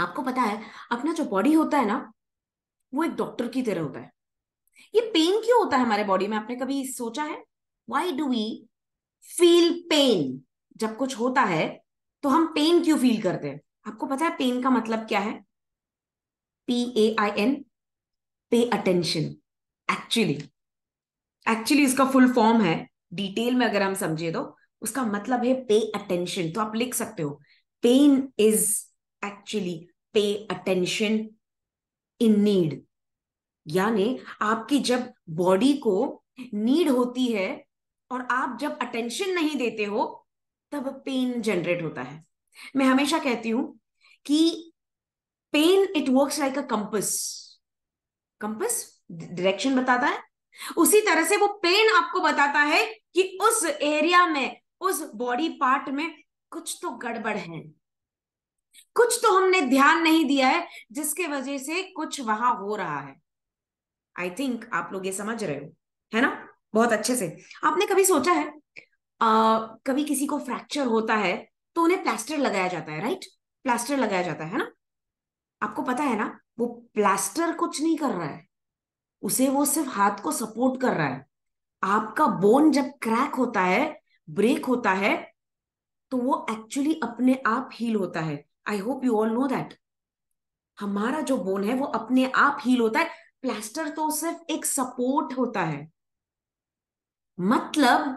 आपको पता है अपना जो बॉडी होता है ना वो एक डॉक्टर की तरह होता है ये पेन क्यों होता है हमारे बॉडी में आपने कभी सोचा है why do we feel pain जब कुछ होता है तो हम पेन क्यों फील करते हैं आपको पता है पेन का मतलब क्या है P A I N pay attention actually actually इसका फुल फॉर्म है डिटेल में अगर हम समझे तो उसका मतलब है पे अटेंशन तो आप लिख सकते हो pain is actually pay attention in need यानी आपकी जब बॉडी को नीड होती है और आप जब अटेंशन नहीं देते हो तब पेन जनरेट होता है मैं हमेशा कहती हूं कि pain it works like a compass compass direction बताता है उसी तरह से वो पेन आपको बताता है कि उस एरिया में उस बॉडी पार्ट में कुछ तो गड़बड़ है कुछ तो हमने ध्यान नहीं दिया है जिसके वजह से कुछ वहां हो रहा है आई थिंक आप लोग ये समझ रहे हो है ना बहुत अच्छे से आपने कभी सोचा है आ, कभी किसी को फ्रैक्चर होता है तो उन्हें प्लास्टर लगाया जाता है राइट प्लास्टर लगाया जाता है ना आपको पता है ना वो प्लास्टर कुछ नहीं कर रहा है उसे वो सिर्फ हाथ को सपोर्ट कर रहा है आपका बोन जब क्रैक होता है ब्रेक होता है तो वो एक्चुअली अपने आप हील होता है I hope you all know that हमारा जो बोन है वो अपने आप हील होता है प्लास्टर तो सिर्फ एक सपोर्ट होता है मतलब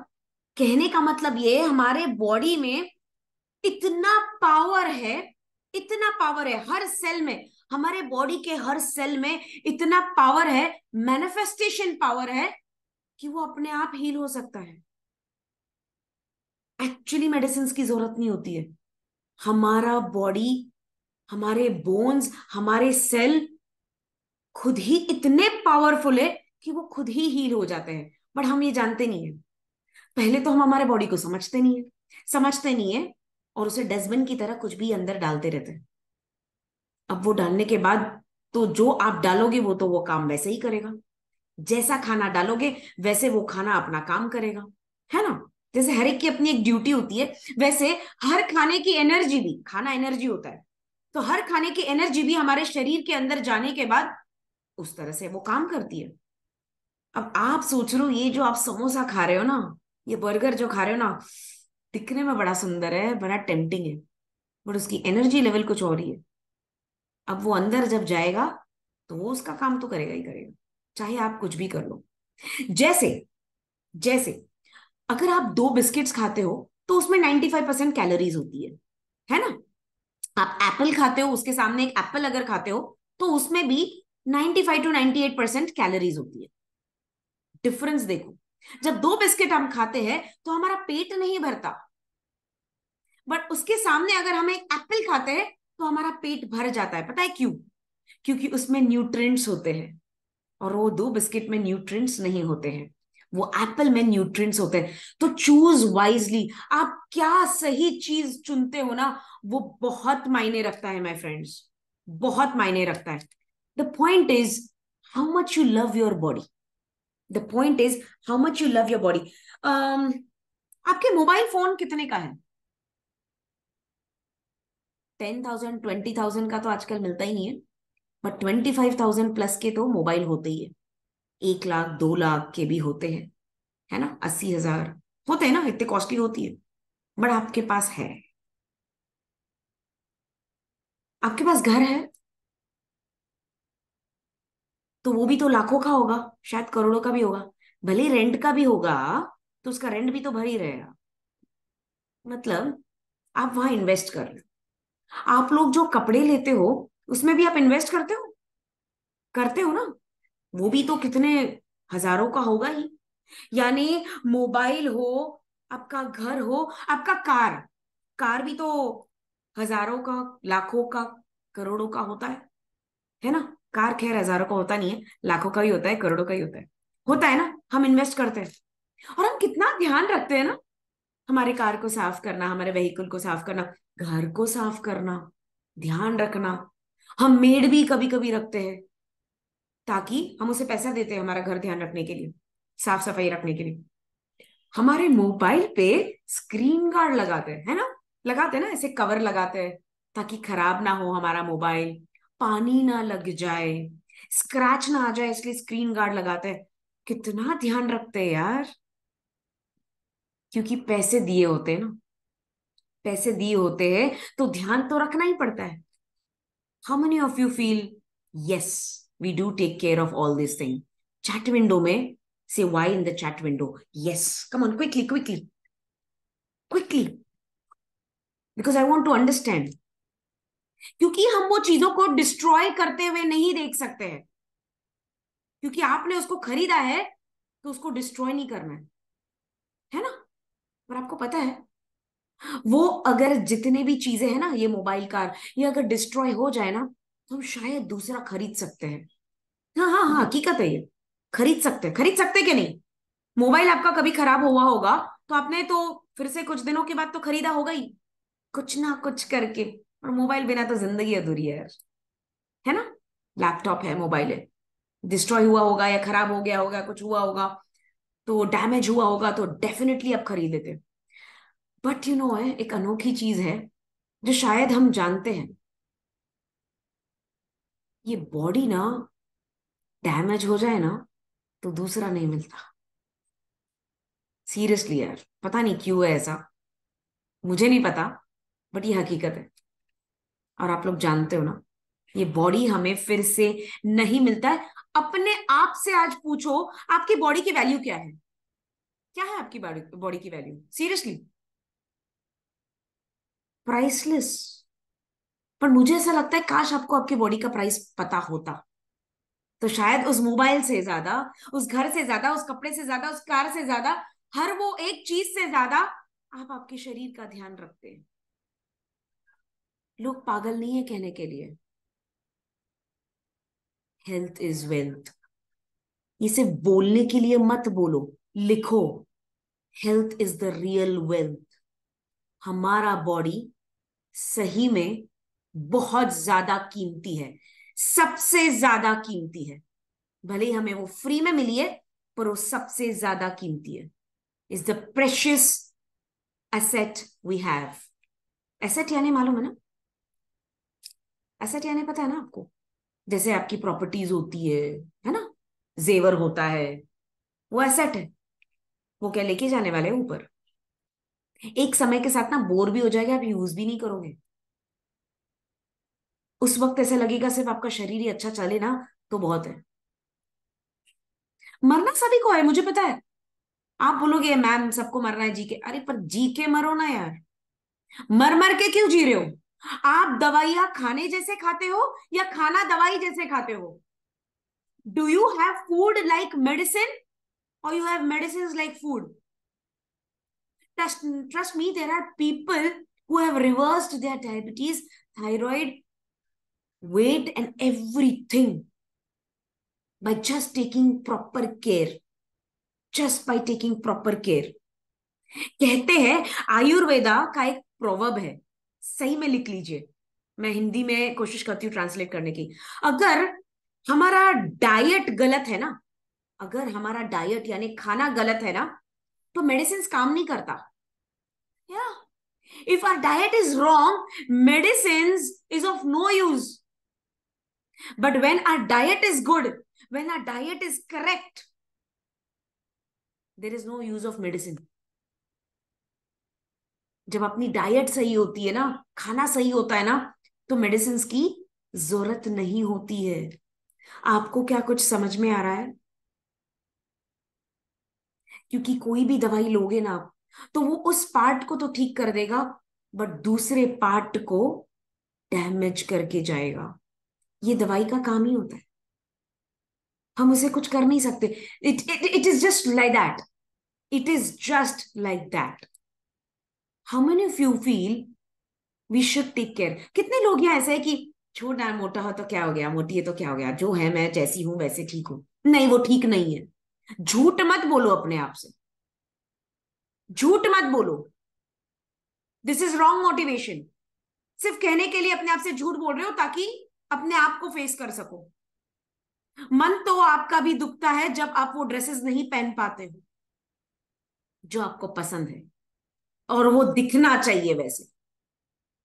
कहने का मतलब ये हमारे बॉडी में इतना पावर है इतना पावर है हर सेल में हमारे बॉडी के हर सेल में इतना पावर है मैनिफेस्टेशन पावर है कि वो अपने आप हील हो सकता है एक्चुअली मेडिसिन की जरूरत नहीं होती है हमारा बॉडी हमारे बोन्स हमारे सेल खुद ही इतने पावरफुल है कि वो खुद ही हील हो जाते हैं बट हम ये जानते नहीं है पहले तो हम हमारे बॉडी को समझते नहीं है समझते नहीं है और उसे डस्टबिन की तरह कुछ भी अंदर डालते रहते हैं अब वो डालने के बाद तो जो आप डालोगे वो तो वो काम वैसे ही करेगा जैसा खाना डालोगे वैसे वो खाना अपना काम करेगा है ना जैसे हर एक की अपनी एक ड्यूटी होती है वैसे हर खाने की एनर्जी भी खाना एनर्जी होता है तो हर खाने की एनर्जी भी हमारे शरीर के अंदर जाने के बाद उस तरह से वो काम करती है अब आप सोच हो ये जो आप समोसा खा रहे हो ना ये बर्गर जो खा रहे हो ना दिखने में बड़ा सुंदर है बड़ा टेम्पटिंग है बट उसकी एनर्जी लेवल कुछ और ही है अब वो अंदर जब जाएगा तो वो उसका काम तो करेगा ही करेगा चाहे आप कुछ भी कर लो जैसे जैसे अगर आप दो बिस्किट्स खाते हो तो उसमें 95 परसेंट कैलोरीज होती है है ना आप एप्पल खाते हो उसके सामने एक एप्पल अगर खाते हो तो उसमें भी 95 टू 98 परसेंट कैलोरीज होती है डिफरेंस देखो जब दो बिस्किट हम खाते हैं तो हमारा पेट नहीं भरता बट उसके सामने अगर हम एक एप्पल खाते हैं तो हमारा पेट भर जाता है पता है क्यों क्योंकि उसमें न्यूट्रिएंट्स होते हैं और वो दो बिस्किट में न्यूट्रिएंट्स नहीं होते हैं वो एप्पल में न्यूट्रिएंट्स होते हैं तो चूज वाइजली आप क्या सही चीज चुनते हो ना वो बहुत मायने रखता है माय फ्रेंड्स बहुत मायने रखता है the point is how much you love your body the point is how much you love your body आपके मोबाइल फोन कितने का है टेन थाउजेंड ट्वेंटी थाउजेंड का तो आजकल मिलता ही नहीं है but twenty five thousand plus के तो मोबाइल होते ही है एक लाख दो लाख के भी होते हैं है ना अस्सी हजार होते हैं ना इतने कॉस्टली होती है बट आपके पास है आपके पास घर है तो वो भी तो लाखों का होगा शायद करोड़ों का भी होगा भले रेंट का भी होगा तो उसका रेंट भी तो भर ही रहेगा मतलब आप वहां इन्वेस्ट कर रहे हो आप लोग जो कपड़े लेते हो उसमें भी आप इन्वेस्ट करते हो करते हो ना वो भी तो कितने हजारों का होगा ही यानी मोबाइल हो आपका घर हो आपका कार कार भी तो हजारों का लाखों का करोड़ों का होता है है ना कार खैर हजारों का होता नहीं है लाखों का ही होता है करोड़ों का ही होता है होता है ना हम इन्वेस्ट करते हैं और हम कितना ध्यान रखते हैं ना हमारे कार को साफ करना हमारे व्हीकल को साफ करना घर को साफ करना ध्यान रखना हम मेड भी कभी कभी रखते हैं ताकि हम उसे पैसा देते हैं हमारा घर ध्यान रखने के लिए साफ सफाई रखने के लिए हमारे मोबाइल पे स्क्रीन गार्ड लगाते हैं है ना लगाते हैं ना ऐसे कवर लगाते हैं ताकि खराब ना हो हमारा मोबाइल पानी ना लग जाए स्क्रैच ना आ जाए इसलिए स्क्रीन गार्ड लगाते हैं कितना ध्यान रखते हैं यार क्योंकि पैसे दिए होते हैं ना पैसे दिए होते हैं तो ध्यान तो रखना ही पड़ता है how many of you feel yes we do take care of all these things. Chat window may say why in the chat window. Yes, come on, quickly, quickly, quickly. Because I want to understand. क्योंकि हम वो चीजों को destroy करते हुए नहीं देख सकते हैं क्योंकि आपने उसको खरीदा है तो उसको डिस्ट्रॉय नहीं करना है है ना पर आपको पता है वो अगर जितने भी चीजें हैं ना ये मोबाइल कार ये अगर डिस्ट्रॉय हो जाए ना तो हम शायद दूसरा खरीद सकते हैं हाँ हाँ हाँ हकीकत है ये खरीद सकते हैं खरीद सकते कि नहीं मोबाइल आपका कभी खराब हुआ होगा तो आपने तो फिर से कुछ दिनों के बाद तो खरीदा होगा ही कुछ ना कुछ करके और मोबाइल बिना तो जिंदगी अधूरी है यार है ना लैपटॉप है मोबाइल है डिस्ट्रॉय हुआ होगा या खराब हो गया होगा कुछ हुआ होगा तो डैमेज हुआ होगा तो डेफिनेटली आप खरीद लेते बट यू नो है एक अनोखी चीज है जो शायद हम जानते हैं ये बॉडी ना डैमेज हो जाए ना तो दूसरा नहीं मिलता सीरियसली यार पता नहीं क्यों है ऐसा मुझे नहीं पता बट ये हकीकत है और आप लोग जानते हो ना ये बॉडी हमें फिर से नहीं मिलता है अपने आप से आज पूछो आपकी बॉडी की वैल्यू क्या है क्या है आपकी बॉडी की वैल्यू सीरियसली प्राइसलेस पर मुझे ऐसा लगता है काश आपको आपकी बॉडी का प्राइस पता होता तो शायद उस मोबाइल से ज्यादा उस घर से ज्यादा उस कपड़े से ज्यादा उस कार से ज्यादा हर वो एक चीज से ज्यादा आप आपके शरीर का ध्यान रखते हैं लोग पागल नहीं है कहने के लिए हेल्थ इज वेल्थ इसे बोलने के लिए मत बोलो लिखो health is the real wealth हमारा बॉडी सही में बहुत ज्यादा कीमती है सबसे ज्यादा कीमती है भले ही हमें वो फ्री में मिली है पर वो सबसे ज्यादा कीमती है is the precious asset we have asset यानी मालूम है ना एसेट यानी पता है ना आपको जैसे आपकी प्रॉपर्टीज होती है है ना जेवर होता है वो एसेट है वो क्या लेके जाने वाले हैं ऊपर एक समय के साथ ना बोर भी हो जाएगा आप यूज भी नहीं करोगे उस वक्त ऐसा लगेगा सिर्फ आपका शरीर ही अच्छा चले ना तो बहुत है मरना सभी को है मुझे पता है आप बोलोगे मैम सबको मरना है जीके अरे पर जीके मरो ना यार मर मर के क्यों जी रहे हो आप दवाइयां खाने जैसे खाते हो या खाना दवाई जैसे खाते हो do you have food like medicine और you have medicine like food trust me there are people who have reversed their diabetes thyroid weight and everything by just taking proper care just by taking proper care कहते हैं आयुर्वेदा का एक proverb है सही में लिख लीजिए मैं हिंदी में कोशिश करती हूँ ट्रांसलेट करने की अगर हमारा डाइट गलत है ना अगर हमारा डाइट यानी खाना गलत है ना तो मेडिसिन काम नहीं करता if our diet is wrong medicine is of no use But when our diet is good, when our diet is correct, there is no use of medicine जब अपनी डाइट सही होती है ना खाना सही होता है ना तो मेडिसिन की जरूरत नहीं होती है आपको क्या कुछ समझ में आ रहा है क्योंकि कोई भी दवाई लोगे ना आप तो वो उस पार्ट को तो ठीक कर देगा बट दूसरे पार्ट को डैमेज करके जाएगा ये दवाई का काम ही होता है हम उसे कुछ कर नहीं सकते it it it is just like that it is just like that how many if you feel we should take care कितने लोग यहां ऐसे है कि छोटा मोटा हो तो क्या हो गया मोटी है तो क्या हो गया जो है मैं जैसी हूं वैसे ठीक हूं नहीं वो ठीक नहीं है झूठ मत बोलो अपने आप से झूठ मत बोलो दिस इज रॉन्ग मोटिवेशन सिर्फ कहने के लिए अपने आप से झूठ बोल रहे हो ताकि अपने आप को फेस कर सको मन तो आपका भी दुखता है जब आप वो ड्रेसेस नहीं पहन पाते हो जो आपको पसंद है और वो दिखना चाहिए वैसे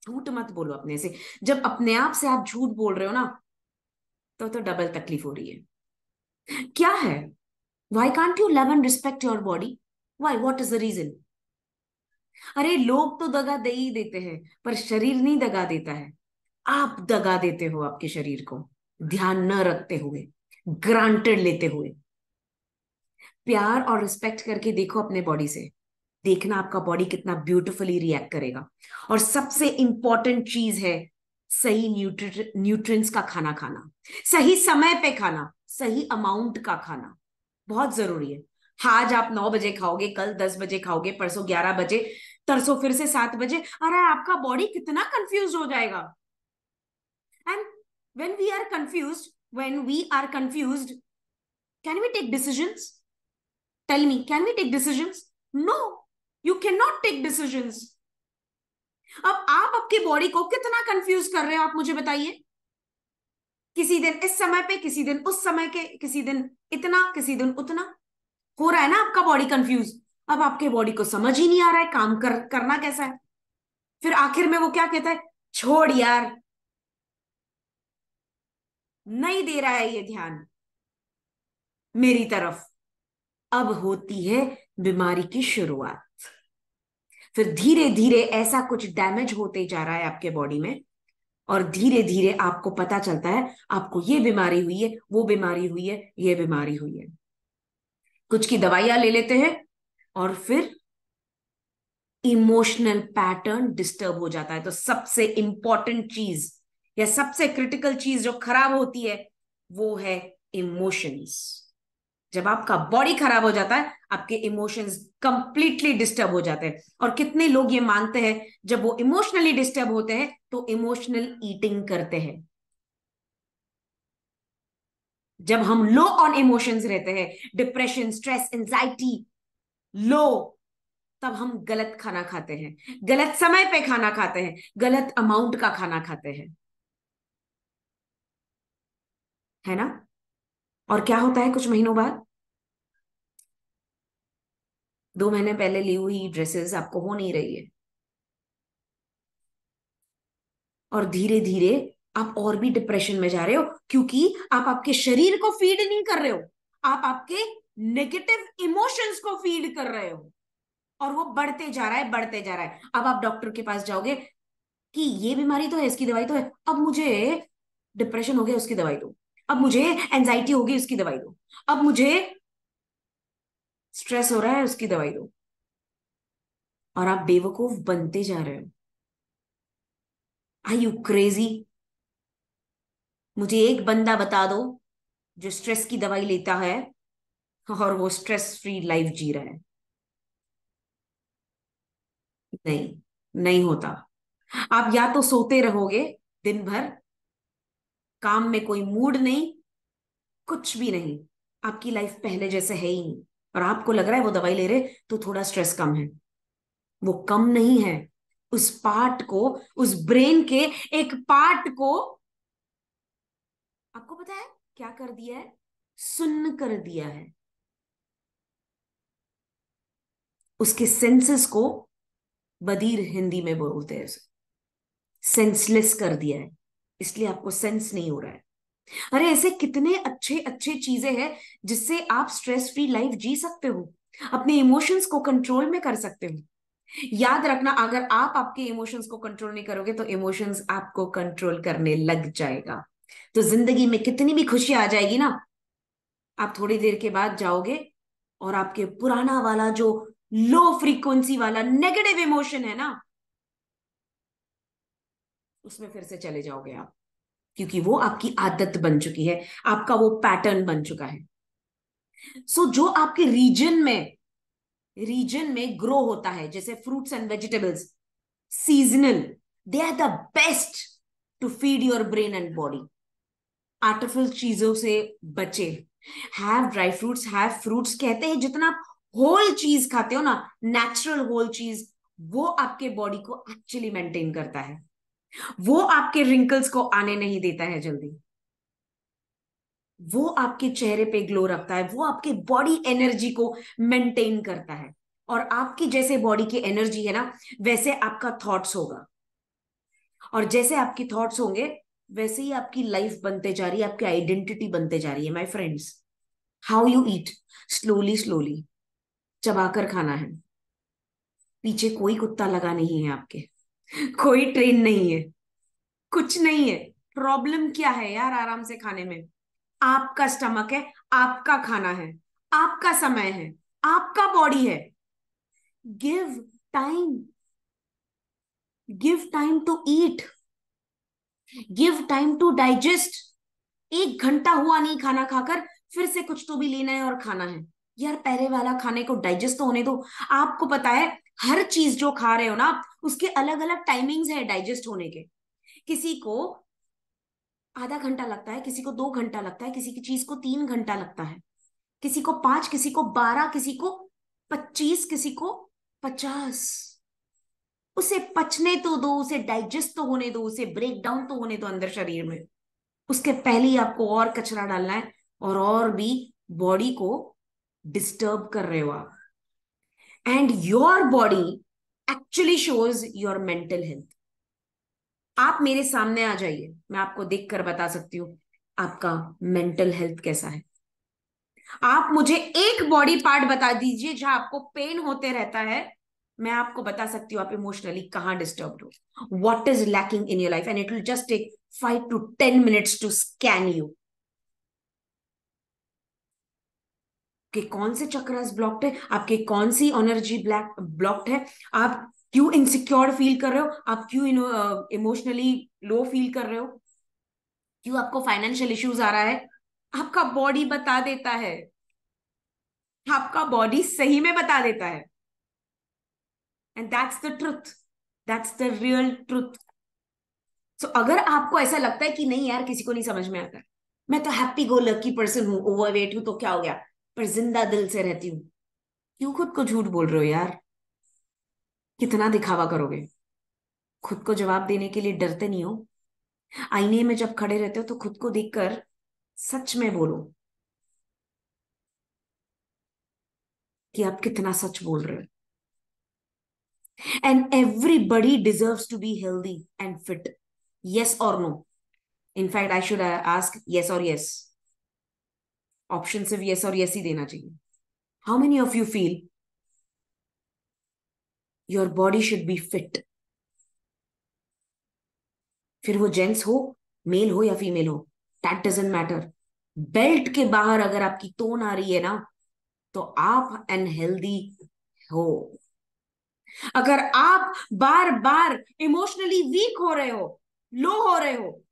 झूठ मत बोलो अपने से जब अपने आप से आप झूठ बोल रहे हो ना तो तो डबल तकलीफ हो रही है क्या है why can't you love and respect your body why what is the reason अरे लोग तो दगा दे ही देते हैं पर शरीर नहीं दगा देता है आप दगा देते हो आपके शरीर को ध्यान न रखते हुए ग्रांटेड लेते हुए प्यार और रिस्पेक्ट करके देखो अपने बॉडी से देखना आपका बॉडी कितना ब्यूटीफुली रिएक्ट करेगा और सबसे इंपॉर्टेंट चीज है सही न्यूट्र न्यूट्रिएंट्स का खाना खाना सही समय पे खाना सही अमाउंट का खाना बहुत जरूरी है आज आप नौ बजे खाओगे कल दस बजे खाओगे परसों ग्यारह बजे तरसों फिर से सात बजे अरे आपका बॉडी कितना कंफ्यूज हो जाएगा And when we are confused, when we are confused, can we take decisions? Tell me, can we take decisions? No, you cannot take decisions. अब आप आपकी बॉडी को कितना कंफ्यूज कर रहे हो आप मुझे बताइए किसी दिन इस समय पे किसी दिन उस समय के किसी दिन इतना किसी दिन उतना हो रहा है ना आपका बॉडी कंफ्यूज अब आपके बॉडी को समझ ही नहीं आ रहा है काम कर करना कैसा है फिर आखिर में वो क्या कहता है छोड़ यार नहीं दे रहा है ये ध्यान मेरी तरफ अब होती है बीमारी की शुरुआत फिर धीरे धीरे ऐसा कुछ डैमेज होते जा रहा है आपके बॉडी में और धीरे धीरे आपको पता चलता है आपको ये बीमारी हुई है वो बीमारी हुई है ये बीमारी हुई है कुछ की दवाइयां ले लेते हैं और फिर इमोशनल पैटर्न डिस्टर्ब हो जाता है तो सबसे इंपॉर्टेंट चीज या सबसे क्रिटिकल चीज जो खराब होती है वो है इमोशंस जब आपका बॉडी खराब हो जाता है आपके इमोशंस कंप्लीटली डिस्टर्ब हो जाते हैं और कितने लोग ये मानते हैं जब वो इमोशनली डिस्टर्ब होते हैं तो इमोशनल ईटिंग करते हैं जब हम लो ऑन इमोशंस रहते हैं डिप्रेशन स्ट्रेस एंजाइटी लो तब हम गलत खाना खाते हैं गलत समय पे खाना खाते हैं गलत अमाउंट का खाना खाते हैं है ना और क्या होता है कुछ महीनों बाद दो महीने पहले ली हुई ड्रेसेस आपको हो नहीं रही है और धीरे धीरे आप और भी डिप्रेशन में जा रहे हो क्योंकि आप आपके शरीर को फीड नहीं कर रहे हो आप आपके नेगेटिव इमोशंस को फीड कर रहे हो और वो बढ़ते जा रहा है बढ़ते जा रहा है अब आप डॉक्टर के पास जाओगे कि ये बीमारी तो है इसकी दवाई तो है अब मुझे डिप्रेशन हो गया उसकी दवाई दो अब मुझे एंजाइटी होगी उसकी दवाई दो अब मुझे स्ट्रेस हो रहा है उसकी दवाई दो और आप बेवकूफ बनते जा रहे हो आई यू क्रेजी मुझे एक बंदा बता दो जो स्ट्रेस की दवाई लेता है और वो स्ट्रेस फ्री लाइफ जी रहा है नहीं नहीं होता आप या तो सोते रहोगे दिन भर काम में कोई मूड नहीं कुछ भी नहीं आपकी लाइफ पहले जैसे है ही नहीं और आपको लग रहा है वो दवाई ले रहे तो थोड़ा स्ट्रेस कम है वो कम नहीं है उस पार्ट को उस ब्रेन के एक पार्ट को आपको पता है क्या कर दिया है सुन्न कर दिया है उसके सेंसेस को बदीर हिंदी में बोलते हैं सेंसलेस कर दिया है इसलिए आपको सेंस नहीं हो रहा है अरे ऐसे कितने अच्छे अच्छे चीजें हैं जिससे आप स्ट्रेस फ्री लाइफ जी सकते हो अपने इमोशंस को कंट्रोल में कर सकते हो याद रखना अगर आप आपके इमोशंस को कंट्रोल नहीं करोगे तो इमोशंस आपको कंट्रोल करने लग जाएगा तो जिंदगी में कितनी भी खुशी आ जाएगी ना आप थोड़ी देर के बाद जाओगे और आपके पुराना वाला जो लो फ्रीक्वेंसी वाला नेगेटिव इमोशन है ना उसमें फिर से चले जाओगे आप क्योंकि वो आपकी आदत बन चुकी है आपका वो पैटर्न बन चुका है सो so, जो आपके रीजन में रीजन में ग्रो होता है जैसे fruits and vegetables seasonal they are the best to feed your brain and body artificial चीजों से बचे have dry fruits have fruits कहते हैं जितना आप होल चीज खाते हो ना नेचुरल होल चीज वो आपके बॉडी को एक्चुअली मेंटेन करता है वो आपके रिंकल्स को आने नहीं देता है जल्दी वो आपके चेहरे पे ग्लो रखता है वो आपके बॉडी एनर्जी को मेंटेन करता है और आपकी जैसे बॉडी की एनर्जी है ना वैसे आपका थॉट्स होगा और जैसे आपकी थॉट्स होंगे वैसे ही आपकी लाइफ बनते जा रही है आपकी आइडेंटिटी बनते जा रही है my friends how you eat slowly slowly चबाकर खाना है पीछे कोई कुत्ता लगा नहीं है आपके कोई ट्रेन नहीं है कुछ नहीं है प्रॉब्लम क्या है यार आराम से खाने में आपका स्टमक है आपका खाना है आपका समय है आपका बॉडी है give time give time to eat give time to digest एक घंटा हुआ नहीं खाना खाकर फिर से कुछ तो भी लेना है और खाना है यार पहले वाला खाने को डाइजेस्ट तो होने दो आपको पता है हर चीज जो खा रहे हो ना उसके अलग अलग टाइमिंग्स है डाइजेस्ट होने के किसी को आधा घंटा लगता है किसी को दो घंटा लगता है किसी की चीज को तीन घंटा लगता है किसी को पांच किसी को बारह किसी को पच्चीस किसी को पचास उसे पचने तो दो उसे डाइजेस्ट तो होने दो उसे ब्रेक डाउन तो होने दो अंदर शरीर में उसके पहले ही आपको और कचरा डालना है और और भी बॉडी को डिस्टर्ब कर रहे हो आप and your body actually shows your mental health आप मेरे सामने आ जाइए मैं आपको देखकर बता सकती हूं आपका मेंटल हेल्थ कैसा है आप मुझे एक बॉडी पार्ट बता दीजिए जहां आपको पेन होते रहता है मैं आपको बता सकती हूं आप इमोशनली कहां डिस्टर्ब हो what is lacking in your life and it will just take five to ten minutes to scan you आपके कौन से चक्रास ब्लॉक्ड है आपके कौन सी एनर्जी ब्लैक ब्लॉक्ड है आप क्यों इनसिक्योर फील कर रहे हो आप क्यों इमोशनली लो फील कर रहे हो क्यों आपको फाइनेंशियल इश्यूज आ रहा है आपका बॉडी बता देता है आपका बॉडी सही में बता देता है and that's the truth that's the real truth so अगर आपको ऐसा लगता है कि नहीं यार किसी को नहीं समझ में आता मैं तो हैप्पी गो लकी पर्सन हूं ओवरवेट हूं तो क्या हो गया पर जिंदा दिल से रहती हूं क्यों खुद को झूठ बोल रहे हो यार कितना दिखावा करोगे खुद को जवाब देने के लिए डरते नहीं हो आईने में जब खड़े रहते हो तो खुद को देखकर सच में बोलो कि आप कितना सच बोल रहे हो and everybody deserve to be healthy and fit yes और no in fact I should ask yes और येस ऑप्शन सिर्फ यस और यस ही देना चाहिए how many of you feel your body should be fit फिर वो जेंट्स हो मेल हो या फीमेल हो दैट डजेंट मैटर बेल्ट के बाहर अगर आपकी टोन आ रही है ना तो आप अनहेल्दी हो अगर आप बार बार इमोशनली वीक हो रहे हो लो हो रहे हो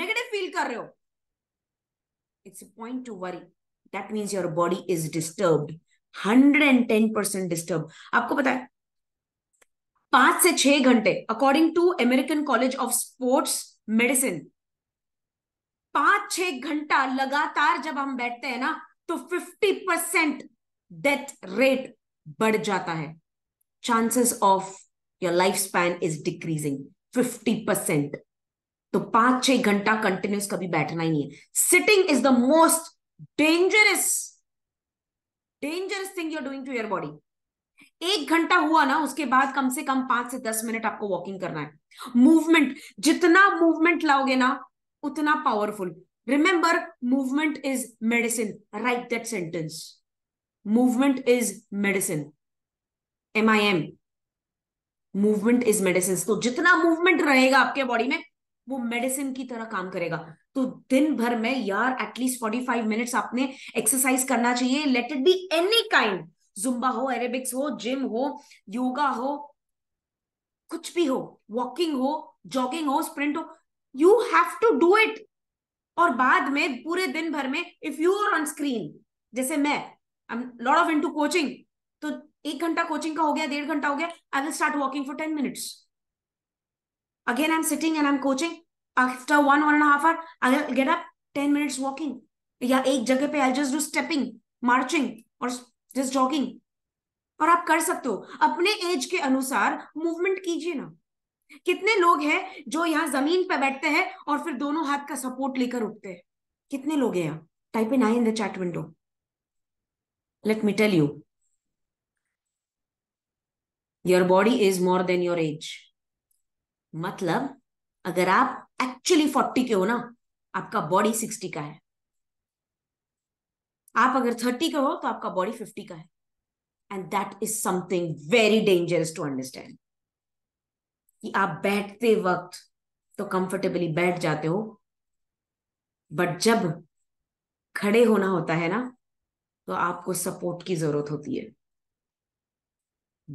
नेगेटिव फील कर रहे हो it's a point to worry that means your body is disturbed 110% disturbed आपको पता है पांच से छह घंटे according to American College of Sports Medicine पांच छह घंटा लगातार जब हम बैठते हैं ना तो 50 परसेंट डेथ रेट बढ़ जाता है chances of your life span is decreasing 50 percent तो पांच छह घंटा कंटिन्यूस कभी बैठना ही नहीं है sitting is the most dangerous dangerous thing you're doing to your body एक घंटा हुआ ना उसके बाद कम से कम पांच से दस मिनट आपको वॉकिंग करना है मूवमेंट जितना मूवमेंट लाओगे ना उतना powerful remember movement is medicine right that sentence movement is medicine M I M movement is medicine तो जितना मूवमेंट रहेगा आपके बॉडी में वो मेडिसिन की तरह काम करेगा तो दिन भर में यार एटलीस्ट फोर्टी फाइव मिनट्स आपने एक्सरसाइज करना चाहिए let it be any kind Zumba हो एरेबिक्स हो जिम हो योगा हो कुछ भी हो वॉकिंग हो जॉगिंग हो स्प्रिंट हो you have to do it और बाद में पूरे दिन भर में if you are on screen जैसे मैं लॉर्ड ऑफ इंटू कोचिंग तो एक घंटा कोचिंग का हो गया डेढ़ घंटा हो गया I will start walking for ten minutes Again, I'm sitting and I'm coaching. After one, one and a half hour, I'll get up, 10 minutes walking. या एक जगह पे I just do stepping marching और जस्ट जॉगिंग और आप कर सकते हो अपने एज के अनुसार मूवमेंट कीजिए ना कितने लोग हैं जो यहाँ जमीन पे बैठते हैं और फिर दोनों हाथ का सपोर्ट लेकर उठते हैं कितने लोग हैं यहाँ type in I in the chat window let me tell you your body is more than your age मतलब अगर आप एक्चुअली फोर्टी के हो ना आपका बॉडी सिक्सटी का है आप अगर थर्टी के हो तो आपका बॉडी फिफ्टी का है and that is something very dangerous to understand कि आप बैठते वक्त तो कंफर्टेबली बैठ जाते हो बट जब खड़े होना होता है ना तो आपको सपोर्ट की जरूरत होती है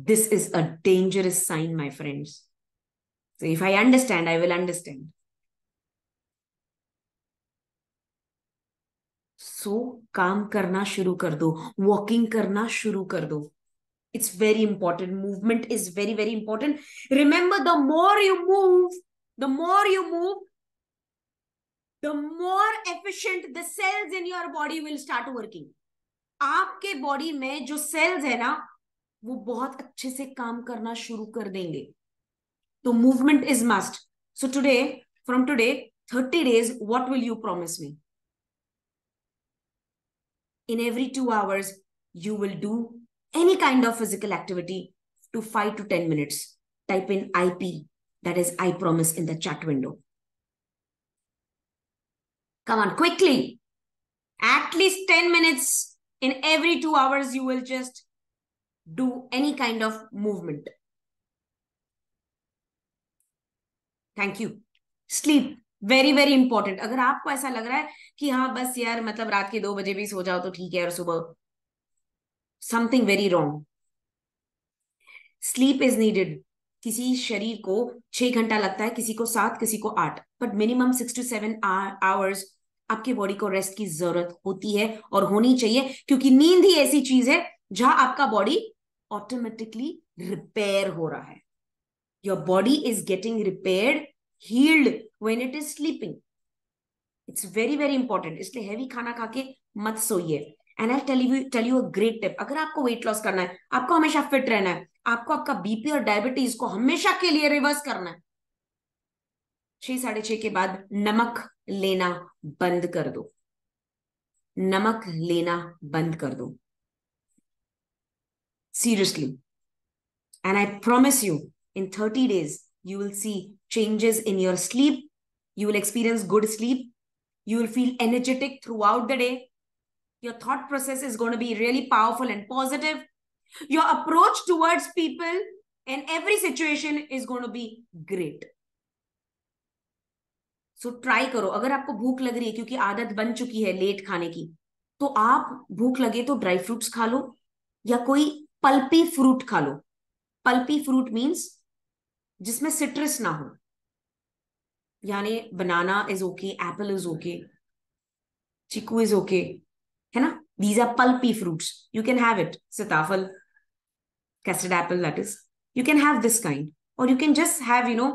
this is a dangerous sign my friends So if I understand, I will understand. So so, काम करना शुरू कर दो वॉकिंग करना शुरू कर दो it's very important movement is very very important remember the more you move the more you move the more efficient the cells in your body will start working आपके बॉडी में जो सेल्स है ना वो बहुत अच्छे से काम करना शुरू कर देंगे The movement is must. So today, from today, thirty days, what will you promise me? in every two hours, you will do any kind of physical activity to five to 10 minutes. Type in IP, that is, I promise in the chat window. Come on, quickly. At least 10 minutes in every two hours, you will just do any kind of movement. Thank you sleep very very important अगर आपको ऐसा लग रहा है कि हाँ बस यार मतलब रात के दो बजे भी सो जाओ तो ठीक है और सुबह something very wrong sleep is needed किसी शरीर को छह घंटा लगता है किसी को सात किसी को आठ but minimum six to seven hours आपके बॉडी को रेस्ट की जरूरत होती है और होनी चाहिए क्योंकि नींद ही ऐसी चीज है जहां आपका बॉडी ऑटोमेटिकली रिपेयर हो रहा है Your body is getting repaired, healed when it is sleeping. It's very, very important. इसलिए हैवी खाना खा के मत सोइए and I tell you tell you a great tip अगर आपको वेट लॉस करना है आपको हमेशा फिट रहना है आपको आपका बीपी और डायबिटीज को हमेशा के लिए रिवर्स करना है छह साढ़े छह के बाद नमक लेना बंद कर दो नमक लेना बंद कर दो seriously and I promise you in 30 days, you will see changes in your sleep. You will experience good sleep. You will feel energetic throughout the day. Your thought process is going to be really powerful and positive. Your approach towards people and every situation is going to be great. So so, try करो अगर आपको भूख लग रही है क्योंकि आदत बन चुकी है लेट खाने की तो आप भूख लगे तो ड्राई फ्रूट्स खा लो या कोई पल्पी फ्रूट खा लो पल्पी फ्रूट मीन्स जिसमें सिट्रस ना हो यानी banana is okay apple is okay chikoo is okay है ना these are pulpy fruits you can have it sitaphal custard apple that is you can have this kind और you can just have you know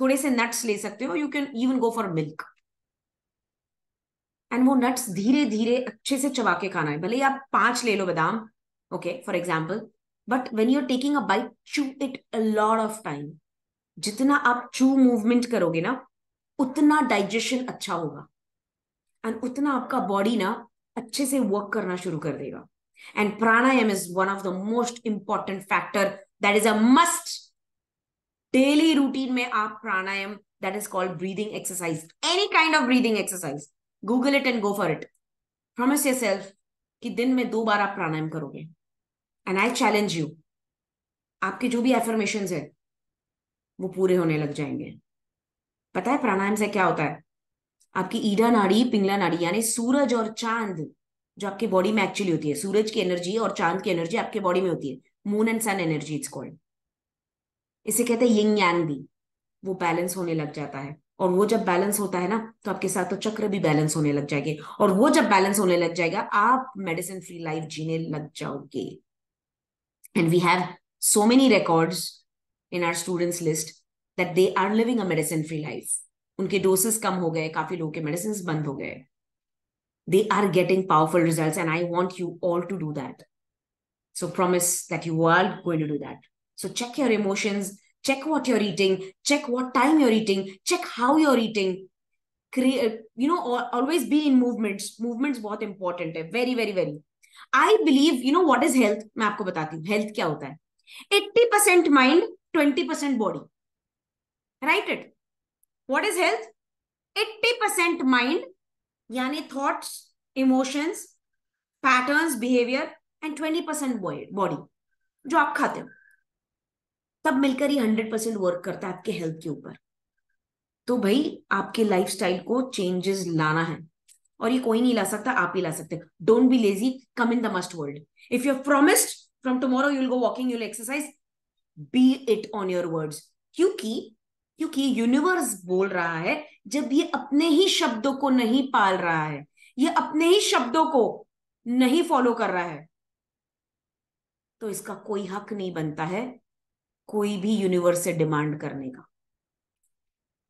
थोड़े से nuts ले सकते हो you can even go for milk and वो nuts धीरे धीरे अच्छे से चबा के खाना है भले ही आप पांच ले लो बादाम okay for example but when you are taking a bite chew it a lot of time जितना आप चू मूवमेंट करोगे ना उतना डाइजेशन अच्छा होगा एंड उतना आपका बॉडी ना अच्छे से वर्क करना शुरू कर देगा and pranayama is one of the most important factor that is a must daily routine में आप pranayama that is called breathing exercise any kind of breathing exercise Google it and go for it promise yourself कि दिन में दो बार आप प्राणायाम करोगे and I challenge you आपके जो भी एफर्मेशन है वो पूरे होने लग जाएंगे पता है प्राणायाम से क्या होता है आपकी ईडा नाड़ी पिंगला नाड़ी यानी सूरज और चांद जो आपके बॉडी में एक्चुअली होती है सूरज की एनर्जी और चांद की एनर्जी आपके बॉडी में होती है moon and sun energy it's called इसे कहते हैं यिंग यांग भी वो बैलेंस होने लग जाता है और वो जब बैलेंस होता है ना तो आपके साथ तो चक्र भी बैलेंस होने लग जाएंगे और वो जब बैलेंस होने लग जाएगा आप मेडिसिन फ्री लाइफ जीने लग जाओगे and we have so many records in our students list that they are living a medicine free life unke doses kam ho gaye kafi log ke medicines band ho gaye they are getting powerful results and i want you all to do that so promise that you are going to do that so check your emotions check what you're eating check what time you're eating check how you're eating create you know always be in movements movements bahut important hai very very very i believe you know what is health main aapko batati hu health kya hota hai 80% mind 20% body. Write it. What is health? 80% mind, yani thoughts, emotions, patterns, behavior, and 20% body. जो आप खाते हो तब मिलकर ही percent work करता है आपके health के ऊपर तो भाई आपके स्टाइल को चेंजेस लाना है और ये कोई नहीं ला सकता आप ही ला सकते don't be lazy come in the must world if you have promised from tomorrow you'll go walking you'll exercise be it on your words क्योंकि क्योंकि यूनिवर्स बोल रहा है जब ये अपने ही शब्दों को नहीं पाल रहा है ये अपने ही शब्दों को नहीं फॉलो कर रहा है तो इसका कोई हक नहीं बनता है कोई भी यूनिवर्स से डिमांड करने का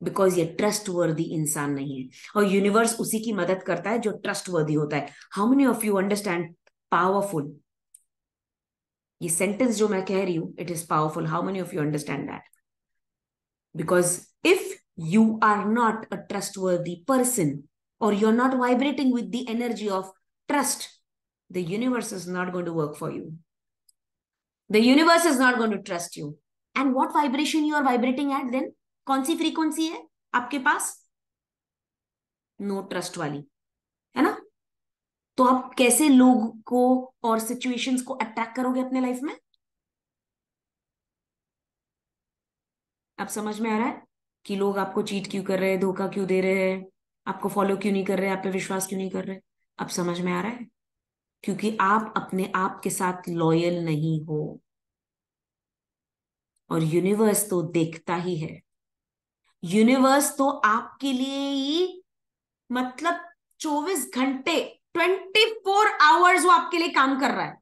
बिकॉज ये ट्रस्ट वर्दी इंसान नहीं है और यूनिवर्स उसी की मदद करता है जो ट्रस्ट वर्दी होता है how many of you understand powerful ये सेंटेंस जो मैं कह रही हूं it is powerful how many of you understand that because if you are not a trustworthy person और you are not vibrating with the energy of trust the universe is not going to work for you. The universe is not going to trust you. And what vibration you are vibrating at then? कौन सी frequency है आपके पास? No trust वाली. तो आप कैसे लोग को और सिचुएशंस को अट्रैक्ट करोगे अपने लाइफ में आप समझ में आ रहा है कि लोग आपको चीट क्यों कर रहे हैं धोखा क्यों दे रहे हैं आपको फॉलो क्यों नहीं कर रहे आप पे विश्वास क्यों नहीं कर रहे आप समझ में आ रहा है क्योंकि आप अपने आप के साथ लॉयल नहीं हो और यूनिवर्स तो देखता ही है यूनिवर्स तो आपके लिए ही मतलब चौबीस घंटे ट्वेंटी फोर आवर्स वो आपके लिए काम कर रहा है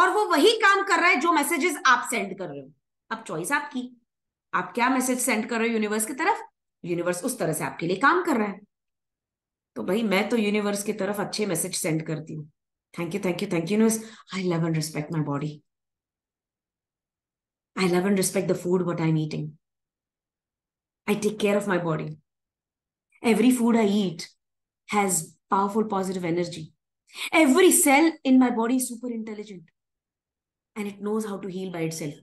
और वो वही काम कर रहा है जो मैसेजेस आप सेंड कर रहे हो अब चॉइस आपकी आप क्या मैसेज सेंड कर रहे हो यूनिवर्स की तरफ यूनिवर्स उस तरह से आपके लिए काम कर रहा है तो भाई मैं तो यूनिवर्स की तरफ अच्छे मैसेज सेंड करती हूँ thank you thank you thank you universe I love and respect my body I love and respect the food what I am eating I take care of my body every food I eat has powerful positive energy. Every cell in my body is super intelligent and it knows how to heal by itself.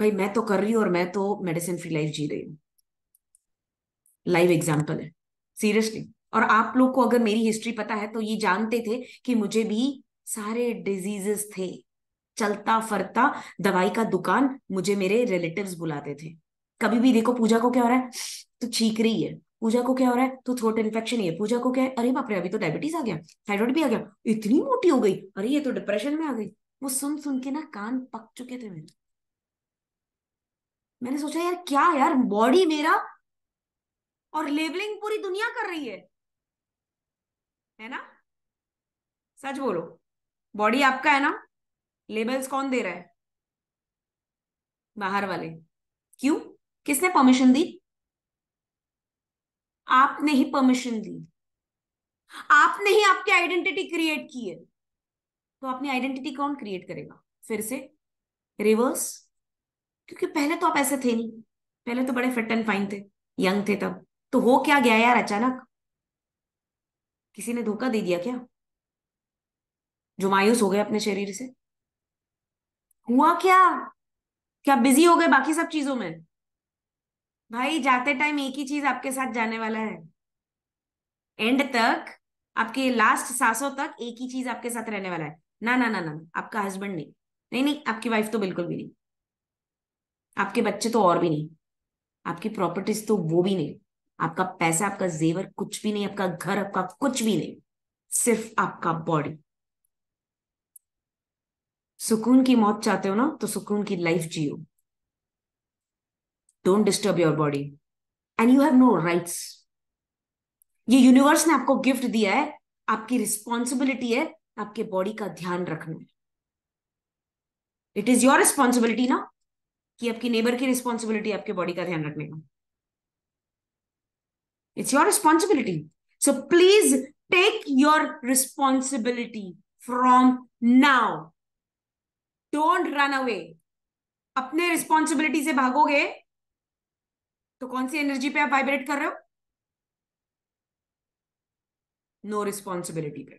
भाई मैं तो कर रही हूँ और मैं तो medicine free life जी रही हूँ लाइव एग्जाम्पल है सीरियसली और आप लोग को अगर मेरी हिस्ट्री पता है तो ये जानते थे कि मुझे भी सारे डिजीजेस थे चलता फरता दवाई का दुकान मुझे मेरे रिलेटिव्स बुलाते थे कभी भी देखो पूजा को क्या हो रहा है तो छींक रही है पूजा को क्या हो रहा है तो थ्रोट इन्फेक्शन ही है पूजा को क्या है अरे बाप रे अभी तो डायबिटीज आ गया थायराइड भी आ गया इतनी मोटी हो गई अरे ये तो डिप्रेशन में आ गई वो सुन सुन के ना कान पक चुके थे मेरे मैंने सोचा यार क्या यार बॉडी मेरा और लेबलिंग पूरी दुनिया कर रही है है ना सच बोलो बॉडी आपका है ना लेबल्स कौन दे रहा है बाहर वाले क्यों किसने परमिशन दी आपने ही परमिशन दी आपने ही आपकी आइडेंटिटी क्रिएट की है तो अपनी आइडेंटिटी कौन क्रिएट करेगा फिर से रिवर्स क्योंकि पहले तो आप ऐसे थे नहीं पहले तो बड़े फिट एंड फाइन थे यंग थे तब तो हो क्या गया यार अचानक किसी ने धोखा दे दिया क्या जो मायूस हो गए अपने शरीर से हुआ क्या क्या बिजी हो गए बाकी सब चीजों में भाई जाते टाइम एक ही चीज आपके साथ जाने वाला है एंड तक आपके लास्ट सासों तक एक ही चीज आपके साथ रहने वाला है ना ना ना ना आपका हस्बैंड नहीं नहीं नहीं आपकी वाइफ तो बिल्कुल भी नहीं आपके बच्चे तो और भी नहीं आपकी प्रॉपर्टीज तो वो भी नहीं आपका पैसा आपका जेवर कुछ भी नहीं आपका घर आपका कुछ भी नहीं सिर्फ आपका बॉडी सुकून की मौत चाहते हो ना तो सुकून की लाइफ जियो don't disturb your body and you have no rights ये यूनिवर्स ने आपको गिफ्ट दिया है आपकी रिस्पॉन्सिबिलिटी है आपके बॉडी का ध्यान रखना इट इज योर रिस्पॉन्सिबिलिटी ना कि आपकी नेबर की रिस्पॉन्सिबिलिटी आपके बॉडी का ध्यान रखने का it's your responsibility so please take your responsibility from now don't run away अपने रिस्पॉन्सिबिलिटी से भागोगे तो कौन सी एनर्जी पे आप वाइब्रेट कर रहे हो नो रिस्पॉन्सिबिलिटी पे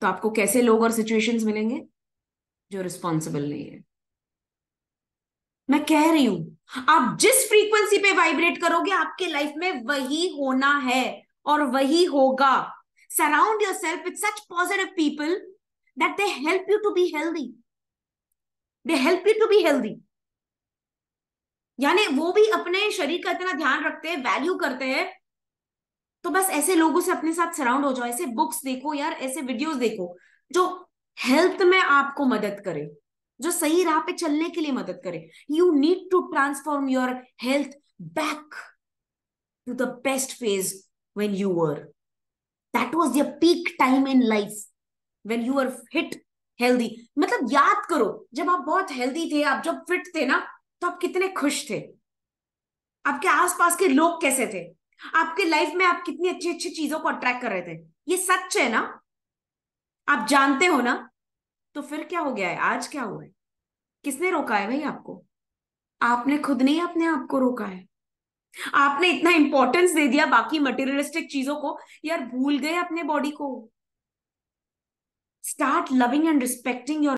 तो आपको कैसे लोग और सिचुएशंस मिलेंगे जो रिस्पॉन्सिबल नहीं है मैं कह रही हूं आप जिस फ्रीक्वेंसी पे वाइब्रेट करोगे आपके लाइफ में वही होना है और वही होगा surround yourself with such positive people that they help you to be healthy they help you to be healthy यानी वो भी अपने शरीर का इतना ध्यान रखते हैं वैल्यू करते हैं तो बस ऐसे लोगों से अपने साथ सराउंड हो जाओ ऐसे बुक्स देखो यार ऐसे वीडियोस देखो जो हेल्थ में आपको मदद करे जो सही राह पे चलने के लिए मदद करे you need to transform your health back to the best phase when you were that was your time in life when you are fit healthy मतलब याद करो जब आप बहुत हेल्दी थे आप जब फिट थे ना तो आप कितने खुश थे आपके आसपास के लोग कैसे थे आपके लाइफ में आप कितनी अच्छी अच्छी चीजों को अट्रैक्ट कर रहे थे ये सच है ना आप जानते हो ना तो फिर क्या हो गया है आज क्या हुआ है किसने रोका है भाई आपको आपने खुद नहीं अपने आप को रोका है आपने इतना इंपॉर्टेंस दे दिया बाकी मटेरियलिस्टिक चीजों को यार भूल गए अपने बॉडी को start loving and respecting your